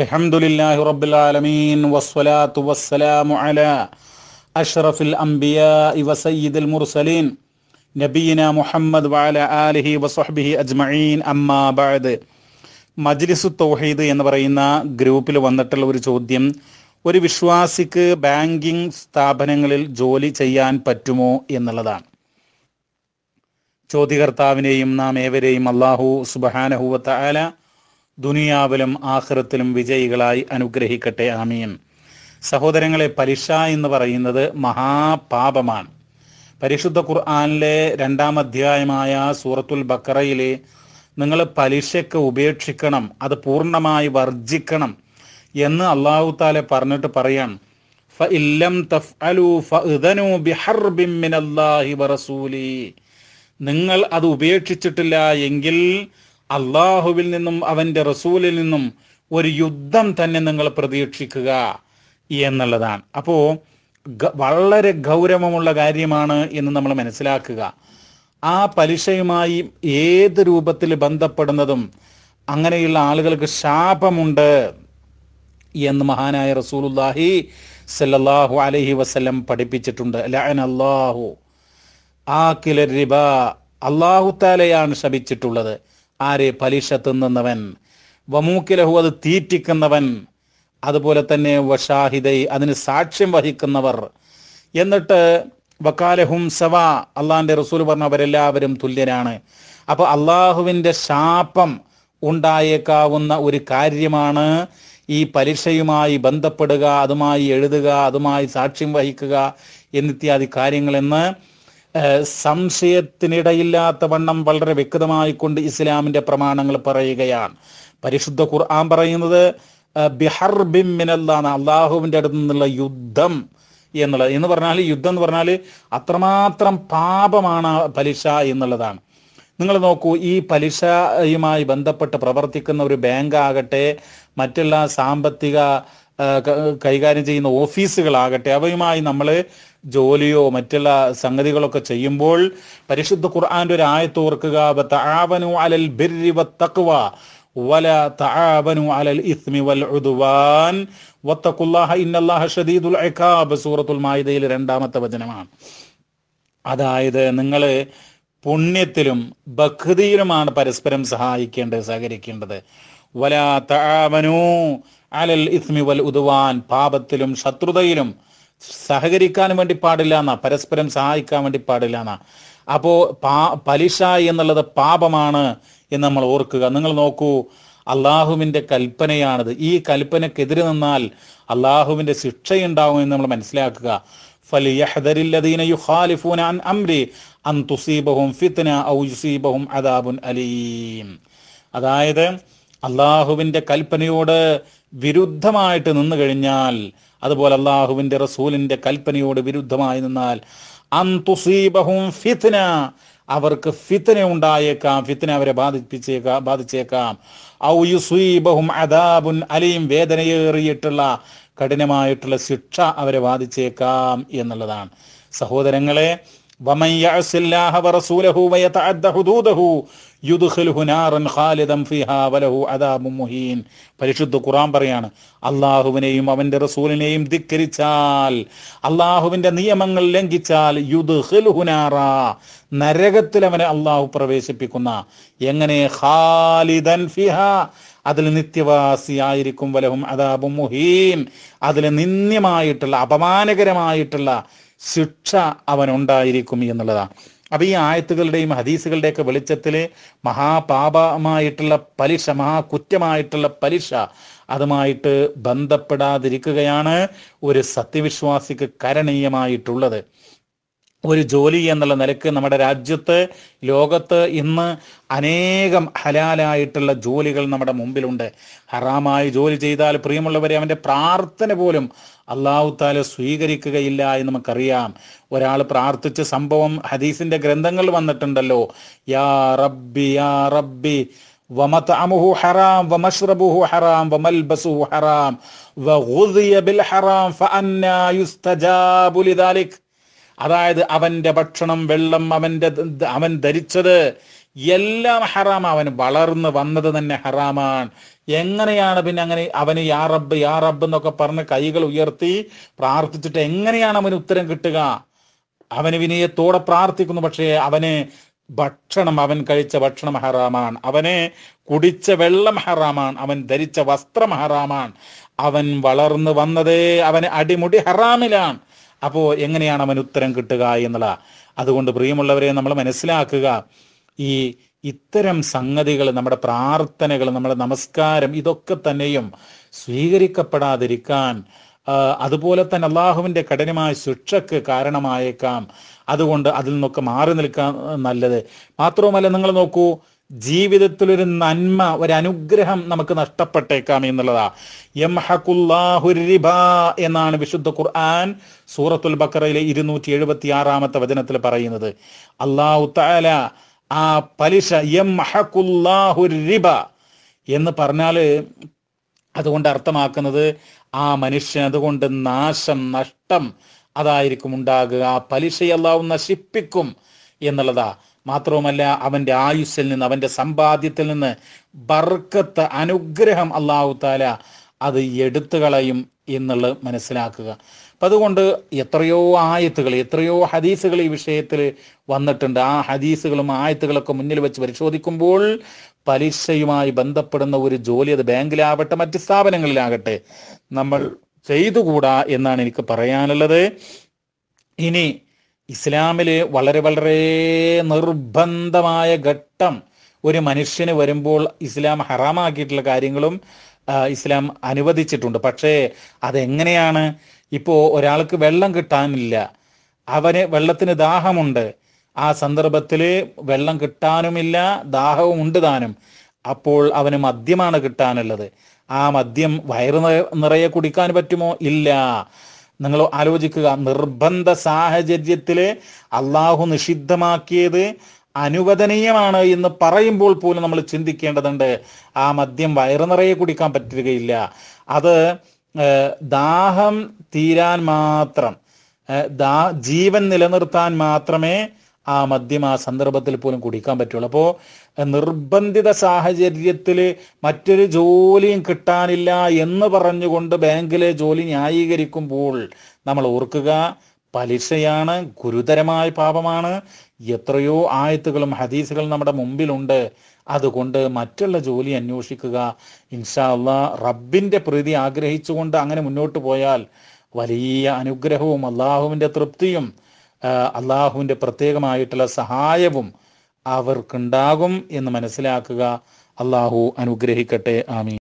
റബ്ബിൽ ആലമീൻ വസ്വലാത്തു വസ്സലാമു അല അഷ്റഫുൽ അംബിയ വസയ്യിദുൽ മുർസലീൻ നബീന മുഹമ്മദ് വാല ആലിഹി വസഹ്ബിഹി അജ്മീൻ അമ്മാ ബഅദ് മജ്ലിസു തൗഹീദ് എന്ന് പറയുന്ന ഗ്രൂപ്പിൽ വന്നിട്ടുള്ള ഒരു ചോദ്യം ഒരു വിശ്വാസിക്ക് ബാങ്കിംഗ് സ്ഥാപനങ്ങളിൽ ജോലി ചെയ്യാൻ പറ്റുമോ എന്നുള്ളതാണ് ചോദ്യകർത്താവിനെയും നാം ഏവരെയും അള്ളാഹു സുബഹാനഹുവത്ത ആല ദുനിയാവിലും ആഹ്റത്തിലും വിജയികളായി അനുഗ്രഹിക്കട്ടെ ആമീൻ സഹോദരങ്ങളെ പലിശ എന്ന് പറയുന്നത് മഹാപാപമാണ് പരിശുദ്ധ ഖുർആാനിലെ രണ്ടാം അധ്യായമായ സൂറത്തുൽ ബക്കറയിലെ നിങ്ങൾ പലിശയ്ക്ക് ഉപേക്ഷിക്കണം അത് പൂർണ്ണമായി വർജിക്കണം എന്ന് അള്ളാഹു താല പറഞ്ഞിട്ട് പറയാം നിങ്ങൾ അത് ഉപേക്ഷിച്ചിട്ടില്ല എങ്കിൽ അള്ളാഹുവിൽ നിന്നും അവന്റെ റസൂലിൽ നിന്നും ഒരു യുദ്ധം തന്നെ നിങ്ങൾ പ്രതീക്ഷിക്കുക എന്നുള്ളതാണ് അപ്പോൾ വളരെ ഗൗരവമുള്ള കാര്യമാണ് എന്ന് നമ്മൾ മനസ്സിലാക്കുക ആ പലിശയുമായി ഏത് രൂപത്തിൽ ബന്ധപ്പെടുന്നതും അങ്ങനെയുള്ള ആളുകൾക്ക് ശാപമുണ്ട് എന്ന് മഹാനായ റസൂലുല്ലാഹി സല്ലാഹു അലൈഹി വസല്ലം പഠിപ്പിച്ചിട്ടുണ്ട് ലഅൻ അല്ലാഹു ആക്കില റിബ അള്ളാഹുത്താലയാണ് ശപിച്ചിട്ടുള്ളത് ആര് പലിശ തിന്നുന്നവൻ വമൂക്കിലഹു അത് തീറ്റിക്കുന്നവൻ അതുപോലെ തന്നെ വഷാഹിദൈ അതിന് സാക്ഷ്യം വഹിക്കുന്നവർ എന്നിട്ട് വക്കാലഹും സവ അള്ളാഹിൻ്റെ റസൂൽ അവരെല്ലാവരും തുല്യരാണ് അപ്പോൾ അള്ളാഹുവിൻ്റെ ശാപം ഉണ്ടായേക്കാവുന്ന ഒരു കാര്യമാണ് ഈ പലിശയുമായി ബന്ധപ്പെടുക അതുമായി എഴുതുക അതുമായി സാക്ഷ്യം വഹിക്കുക എന്നിത്യാദി കാര്യങ്ങളെന്ന് സംശയത്തിനിടയില്ലാത്ത വണ്ണം വളരെ വ്യക്തമായി കൊണ്ട് ഇസ്ലാമിന്റെ പ്രമാണങ്ങൾ പറയുകയാണ് പരിശുദ്ധ ഖുർആൻ പറയുന്നത് ബിഹർബിം മിനല്ലാണ് അള്ളാഹുവിൻ്റെ അടുത്ത് നിന്നുള്ള യുദ്ധം എന്നുള്ളത് എന്ന് പറഞ്ഞാൽ യുദ്ധം എന്ന് പറഞ്ഞാൽ അത്രമാത്രം പാപമാണ് പലിശ എന്നുള്ളതാണ് നിങ്ങൾ നോക്കൂ ഈ പലിശയുമായി ബന്ധപ്പെട്ട് പ്രവർത്തിക്കുന്ന ഒരു ബാങ്ക് ആകട്ടെ മറ്റുള്ള സാമ്പത്തിക കൈകാര്യം ചെയ്യുന്ന ഓഫീസുകളാകട്ടെ അവയുമായി നമ്മൾ ജോലിയോ മറ്റുള്ള സംഗതികളൊക്കെ ചെയ്യുമ്പോൾ പരിശുദ്ധ ഖുർആാൻ്റെ ഒരു ആയത്ത് ഓർക്കുക അലൽ തആവനു അലൽ ഇസ്മി വൽ ഷദീദുൽ സൂറത്തുൽ രണ്ടാമത്തെ വചനമാണ് അതായത് നിങ്ങൾ പുണ്യത്തിലും ഭക്തിയിലുമാണ് പരസ്പരം സഹായിക്കേണ്ടത് സഹകരിക്കേണ്ടത് വലാ അലൽ ഇസ്മി വൽ ഉദുവാൻ പാപത്തിലും ശത്രുതയിലും സഹകരിക്കാൻ വേണ്ടി പാടില്ല എന്നാ പരസ്പരം സഹായിക്കാൻ വേണ്ടി പാടില്ല എന്നാ അപ്പോ പാ പലിശ എന്നുള്ളത് പാപമാണ് എന്ന് നമ്മൾ ഓർക്കുക നിങ്ങൾ നോക്കൂ അള്ളാഹുവിന്റെ കൽപ്പനയാണിത് ഈ കൽപ്പനക്കെതിരെ നിന്നാൽ അള്ളാഹുവിൻ്റെ ശിക്ഷയുണ്ടാവും എന്ന് നമ്മൾ മനസ്സിലാക്കുക അതായത് അള്ളാഹുവിൻ്റെ കൽപ്പനയോട് വിരുദ്ധമായിട്ട് നിന്നു കഴിഞ്ഞാൽ അതുപോലെ അള്ളാഹുവിൻ്റെ റസൂലിൻ്റെ കൽപ്പനയോട് വിരുദ്ധമായി നിന്നാൽ അന്തുസീബഹും ഫിത്ന അവർക്ക് ഫിത്തന ഉണ്ടായേക്കാം ഫിത്തന അവരെ ബാധിപ്പിച്ചേക്കാം ബാധിച്ചേക്കാം ഔയുസീബഹും അദാബുൻ അലയും വേദനയേറിയിട്ടുള്ള കഠിനമായിട്ടുള്ള ശിക്ഷ അവരെ ബാധിച്ചേക്കാം എന്നുള്ളതാണ് സഹോദരങ്ങളെ പരിശുദ്ധ ഖുറാൻ പറയാണ് അള്ളാഹുവിനെയും അവന്റെ റസൂലിനെയും ധിക്കരിച്ചാൽ അള്ളാഹുവിന്റെ നിയമങ്ങൾ ലംഘിച്ചാൽ യുദ് നരകത്തിൽ അവനെ അള്ളാഹു പ്രവേശിപ്പിക്കുന്ന എങ്ങനെ ഖാലിദൻ ഫിഹ അതിൽ നിത്യവാസിയായിരിക്കും വലഹും അതാബു മുഹീൻ അതിൽ നിന്ദ്യമായിട്ടുള്ള അപമാനകരമായിട്ടുള്ള ശിക്ഷ അവനുണ്ടായിരിക്കും എന്നുള്ളതാണ് അപ്പൊ ഈ ആയത്തുകളുടെയും ഹദീസുകളുടെയൊക്കെ വെളിച്ചത്തിൽ മഹാപാപമായിട്ടുള്ള പലിശ മഹാകുറ്റമായിട്ടുള്ള പലിശ അതുമായിട്ട് ബന്ധപ്പെടാതിരിക്കുകയാണ് ഒരു സത്യവിശ്വാസിക്ക് കരണീയമായിട്ടുള്ളത് ഒരു ജോലി എന്നുള്ള നിലക്ക് നമ്മുടെ രാജ്യത്ത് ലോകത്ത് ഇന്ന് അനേകം ഹലാലായിട്ടുള്ള ജോലികൾ നമ്മുടെ മുമ്പിലുണ്ട് ഹറാമായി ജോലി ചെയ്താൽ പ്രിയമുള്ളവരെ അവൻ്റെ പ്രാർത്ഥന പോലും അള്ളാഹുത്താല സ്വീകരിക്കുകയില്ല എന്ന് നമുക്കറിയാം ഒരാൾ പ്രാർത്ഥിച്ച സംഭവം ഹദീസിൻ്റെ ഗ്രന്ഥങ്ങൾ വന്നിട്ടുണ്ടല്ലോ യാ റബ്ബി യാ റബ്ബി ومطعمه ഹറാം ومشربه അതായത് അവൻ്റെ ഭക്ഷണം വെള്ളം അവൻ്റെ അവൻ ധരിച്ചത് എല്ലാം ഹറാമാണ് അവൻ വളർന്ന് വന്നത് തന്നെ ഹറാമാണ് എങ്ങനെയാണ് പിന്നെ അങ്ങനെ അവന് യാ റബ്ബ് യാ റബ്ബ് എന്നൊക്കെ പറഞ്ഞ് കൈകൾ ഉയർത്തി പ്രാർത്ഥിച്ചിട്ട് എങ്ങനെയാണ് അവന് ഉത്തരം കിട്ടുക അവന് വിനയത്തോടെ പ്രാർത്ഥിക്കുന്നു പക്ഷേ അവന് ഭക്ഷണം അവൻ കഴിച്ച ഭക്ഷണം ഹറാമാണ് അവനെ കുടിച്ച വെള്ളം ഹറാമാണ് അവൻ ധരിച്ച വസ്ത്രം ഹറാമാണ് അവൻ വളർന്നു വന്നതേ അവന് അടിമുടി ഹറാമിലാണ് അപ്പോൾ എങ്ങനെയാണ് അവൻ ഉത്തരം കിട്ടുക എന്നുള്ള അതുകൊണ്ട് പ്രിയമുള്ളവരെ നമ്മൾ മനസ്സിലാക്കുക ഈ ഇത്തരം സംഗതികൾ നമ്മുടെ പ്രാർത്ഥനകൾ നമ്മുടെ നമസ്കാരം ഇതൊക്കെ തന്നെയും സ്വീകരിക്കപ്പെടാതിരിക്കാൻ അതുപോലെ തന്നെ അള്ളാഹുവിൻ്റെ കഠിനമായ ശിക്ഷക്ക് കാരണമായേക്കാം അതുകൊണ്ട് അതിൽ നിന്നൊക്കെ മാറി നിൽക്കാൻ നല്ലത് മാത്രവുമല്ല നിങ്ങൾ നോക്കൂ ജീവിതത്തിലൊരു ഒരു നന്മ ഒരു അനുഗ്രഹം നമുക്ക് നഷ്ടപ്പെട്ടേക്കാം എന്നുള്ളതാ യമഹക്കുല്ലാഹുരിബ എന്നാണ് വിശുദ്ധ ഖുർആൻ സൂറത്തുൽ ബക്കറയിലെ ഇരുന്നൂറ്റി എഴുപത്തി ആറാമത്തെ വചനത്തിൽ പറയുന്നത് അള്ളാഹു താല ആ പലിശ യമഹക്കുല്ലാഹുരിബ എന്ന് പറഞ്ഞാൽ അതുകൊണ്ട് അർത്ഥമാക്കുന്നത് ആ മനുഷ്യൻ അതുകൊണ്ട് നാശം നഷ്ടം അതായിരിക്കും ഉണ്ടാകുക ആ പലിശ നശിപ്പിക്കും എന്നുള്ളതാ മാത്രവുമല്ല അവൻ്റെ ആയുസ്സിൽ നിന്ന് അവൻ്റെ സമ്പാദ്യത്തിൽ നിന്ന് ബർക്കത്ത് അനുഗ്രഹം അള്ളാഹു താല അത് എടുത്തു കളയും എന്നുള്ളത് മനസ്സിലാക്കുക അപ്പം അതുകൊണ്ട് എത്രയോ ആയത്തുകൾ എത്രയോ ഹദീസുകൾ ഈ വിഷയത്തിൽ വന്നിട്ടുണ്ട് ആ ഹദീസുകളും ആയത്തുകളൊക്കെ മുന്നിൽ വെച്ച് പരിശോധിക്കുമ്പോൾ പലിശയുമായി ബന്ധപ്പെടുന്ന ഒരു ജോലി അത് ബാങ്കിലാവട്ടെ മറ്റ് സ്ഥാപനങ്ങളിലാകട്ടെ നമ്മൾ ചെയ്തുകൂടാ എന്നാണ് എനിക്ക് പറയാനുള്ളത് ഇനി ഇസ്ലാമില് വളരെ വളരെ നിർബന്ധമായ ഘട്ടം ഒരു മനുഷ്യന് വരുമ്പോൾ ഇസ്ലാം ഹറാമാക്കിയിട്ടുള്ള കാര്യങ്ങളും ഇസ്ലാം അനുവദിച്ചിട്ടുണ്ട് പക്ഷേ അതെങ്ങനെയാണ് ഇപ്പോൾ ഒരാൾക്ക് വെള്ളം കിട്ടാനില്ല അവന് വെള്ളത്തിന് ദാഹമുണ്ട് ആ സന്ദർഭത്തിൽ വെള്ളം കിട്ടാനുമില്ല ദാഹവും ഉണ്ട് താനും അപ്പോൾ അവന് മദ്യമാണ് കിട്ടാനുള്ളത് ആ മദ്യം വയറ് നിറയെ കുടിക്കാൻ പറ്റുമോ ഇല്ല നിങ്ങൾ ആലോചിക്കുക നിർബന്ധ സാഹചര്യത്തിൽ അള്ളാഹു നിഷിദ്ധമാക്കിയത് അനുവദനീയമാണ് എന്ന് പറയുമ്പോൾ പോലും നമ്മൾ ചിന്തിക്കേണ്ടതുണ്ട് ആ മദ്യം വയറു നിറയെ കുടിക്കാൻ പറ്റുകയില്ല അത് ദാഹം തീരാൻ മാത്രം ജീവൻ നിലനിർത്താൻ മാത്രമേ ആ മദ്യം ആ സന്ദർഭത്തിൽ പോലും കുടിക്കാൻ പറ്റുള്ളൂ അപ്പോൾ നിർബന്ധിത സാഹചര്യത്തിൽ മറ്റൊരു ജോലിയും കിട്ടാനില്ല എന്ന് പറഞ്ഞുകൊണ്ട് ബാങ്കിലെ ജോലി ന്യായീകരിക്കുമ്പോൾ നമ്മൾ ഓർക്കുക പലിശയാണ് ഗുരുതരമായ പാപമാണ് എത്രയോ ആയത്തുകളും ഹദീസുകളും നമ്മുടെ മുമ്പിലുണ്ട് അതുകൊണ്ട് മറ്റുള്ള ജോലി അന്വേഷിക്കുക ഇൻഷാ അള്ളാ റബ്ബിൻ്റെ പ്രീതി ആഗ്രഹിച്ചുകൊണ്ട് അങ്ങനെ മുന്നോട്ട് പോയാൽ വലിയ അനുഗ്രഹവും അള്ളാഹുവിൻ്റെ തൃപ്തിയും അള്ളാഹുവിൻ്റെ പ്രത്യേകമായിട്ടുള്ള സഹായവും അവർക്കുണ്ടാകും എന്ന് മനസ്സിലാക്കുക അള്ളാഹു അനുഗ്രഹിക്കട്ടെ ആമീൻ